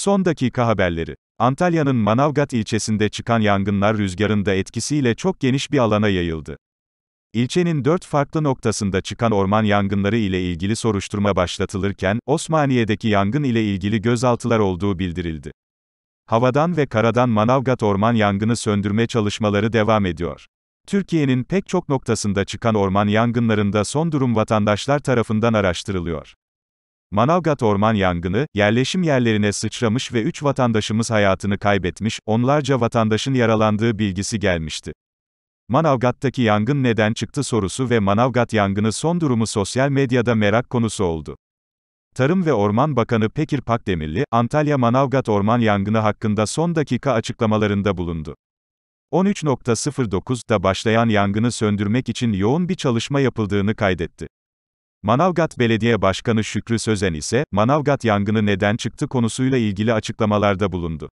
Son dakika haberleri. Antalya'nın Manavgat ilçesinde çıkan yangınlar rüzgarın da etkisiyle çok geniş bir alana yayıldı. İlçenin dört farklı noktasında çıkan orman yangınları ile ilgili soruşturma başlatılırken, Osmaniye'deki yangın ile ilgili gözaltılar olduğu bildirildi. Havadan ve karadan Manavgat orman yangını söndürme çalışmaları devam ediyor. Türkiye'nin pek çok noktasında çıkan orman yangınlarında son durum vatandaşlar tarafından araştırılıyor. Manavgat orman yangını, yerleşim yerlerine sıçramış ve 3 vatandaşımız hayatını kaybetmiş, onlarca vatandaşın yaralandığı bilgisi gelmişti. Manavgat'taki yangın neden çıktı sorusu ve Manavgat yangını son durumu sosyal medyada merak konusu oldu. Tarım ve Orman Bakanı Pekir Pakdemirli, Antalya Manavgat orman yangını hakkında son dakika açıklamalarında bulundu. 13.09'da başlayan yangını söndürmek için yoğun bir çalışma yapıldığını kaydetti. Manavgat Belediye Başkanı Şükrü Sözen ise, Manavgat yangını neden çıktı konusuyla ilgili açıklamalarda bulundu.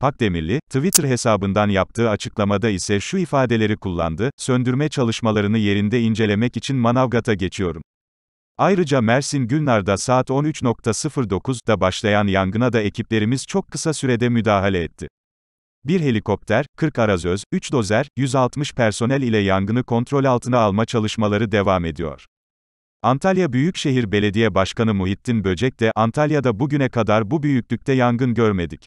Pakdemirli, Twitter hesabından yaptığı açıklamada ise şu ifadeleri kullandı, söndürme çalışmalarını yerinde incelemek için Manavgat'a geçiyorum. Ayrıca Mersin Gülnar'da saat 13.09'da başlayan yangına da ekiplerimiz çok kısa sürede müdahale etti. Bir helikopter, 40 arazöz, 3 dozer, 160 personel ile yangını kontrol altına alma çalışmaları devam ediyor. Antalya Büyükşehir Belediye Başkanı Muhittin Böcek de, Antalya'da bugüne kadar bu büyüklükte yangın görmedik.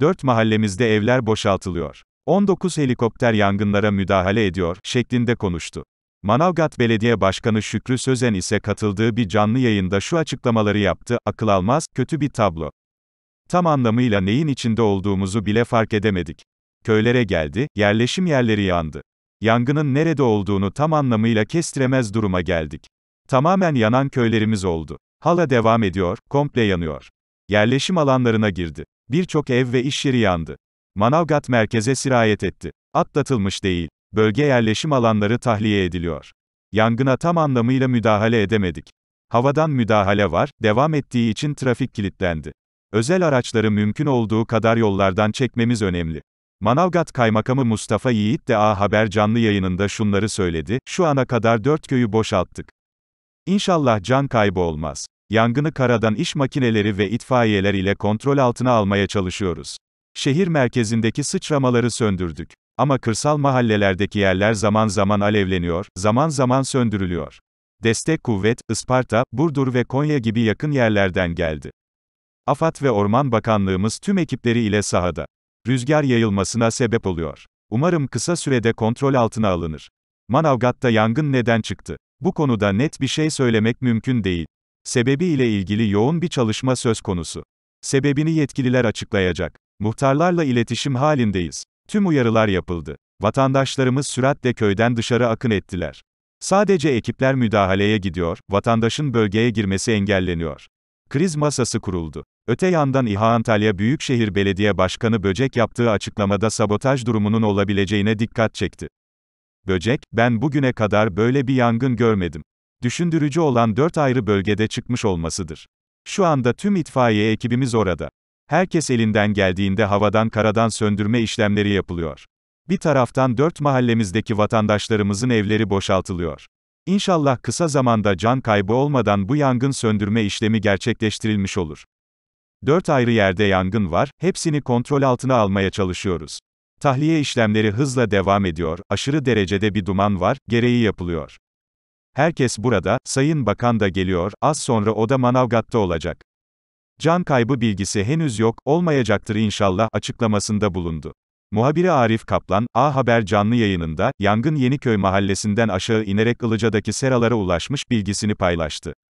Dört mahallemizde evler boşaltılıyor. 19 helikopter yangınlara müdahale ediyor, şeklinde konuştu. Manavgat Belediye Başkanı Şükrü Sözen ise katıldığı bir canlı yayında şu açıklamaları yaptı, akıl almaz, kötü bir tablo. Tam anlamıyla neyin içinde olduğumuzu bile fark edemedik. Köylere geldi, yerleşim yerleri yandı. Yangının nerede olduğunu tam anlamıyla kestiremez duruma geldik. Tamamen yanan köylerimiz oldu. Hala devam ediyor, komple yanıyor. Yerleşim alanlarına girdi. Birçok ev ve iş yeri yandı. Manavgat merkeze sirayet etti. Atlatılmış değil. Bölge yerleşim alanları tahliye ediliyor. Yangına tam anlamıyla müdahale edemedik. Havadan müdahale var, devam ettiği için trafik kilitlendi. Özel araçları mümkün olduğu kadar yollardan çekmemiz önemli. Manavgat Kaymakamı Mustafa Yiğit de A Haber canlı yayınında şunları söyledi, şu ana kadar dört köyü boşalttık. İnşallah can kaybı olmaz. Yangını karadan iş makineleri ve itfaiyeler ile kontrol altına almaya çalışıyoruz. Şehir merkezindeki sıçramaları söndürdük. Ama kırsal mahallelerdeki yerler zaman zaman alevleniyor, zaman zaman söndürülüyor. Destek kuvvet, Isparta, Burdur ve Konya gibi yakın yerlerden geldi. AFAD ve Orman Bakanlığımız tüm ekipleri ile sahada. Rüzgar yayılmasına sebep oluyor. Umarım kısa sürede kontrol altına alınır. Manavgat'ta yangın neden çıktı? Bu konuda net bir şey söylemek mümkün değil. Sebebi ile ilgili yoğun bir çalışma söz konusu. Sebebini yetkililer açıklayacak. Muhtarlarla iletişim halindeyiz. Tüm uyarılar yapıldı. Vatandaşlarımız süratle köyden dışarı akın ettiler. Sadece ekipler müdahaleye gidiyor, vatandaşın bölgeye girmesi engelleniyor. Kriz masası kuruldu. Öte yandan İHA Antalya Büyükşehir Belediye Başkanı Böcek yaptığı açıklamada sabotaj durumunun olabileceğine dikkat çekti böcek, ben bugüne kadar böyle bir yangın görmedim. Düşündürücü olan dört ayrı bölgede çıkmış olmasıdır. Şu anda tüm itfaiye ekibimiz orada. Herkes elinden geldiğinde havadan karadan söndürme işlemleri yapılıyor. Bir taraftan dört mahallemizdeki vatandaşlarımızın evleri boşaltılıyor. İnşallah kısa zamanda can kaybı olmadan bu yangın söndürme işlemi gerçekleştirilmiş olur. Dört ayrı yerde yangın var, hepsini kontrol altına almaya çalışıyoruz. Tahliye işlemleri hızla devam ediyor, aşırı derecede bir duman var, gereği yapılıyor. Herkes burada, Sayın Bakan da geliyor, az sonra o da Manavgat'ta olacak. Can kaybı bilgisi henüz yok, olmayacaktır inşallah açıklamasında bulundu. Muhabiri Arif Kaplan, A Haber canlı yayınında, yangın Yeniköy mahallesinden aşağı inerek Ilıca'daki seralara ulaşmış bilgisini paylaştı.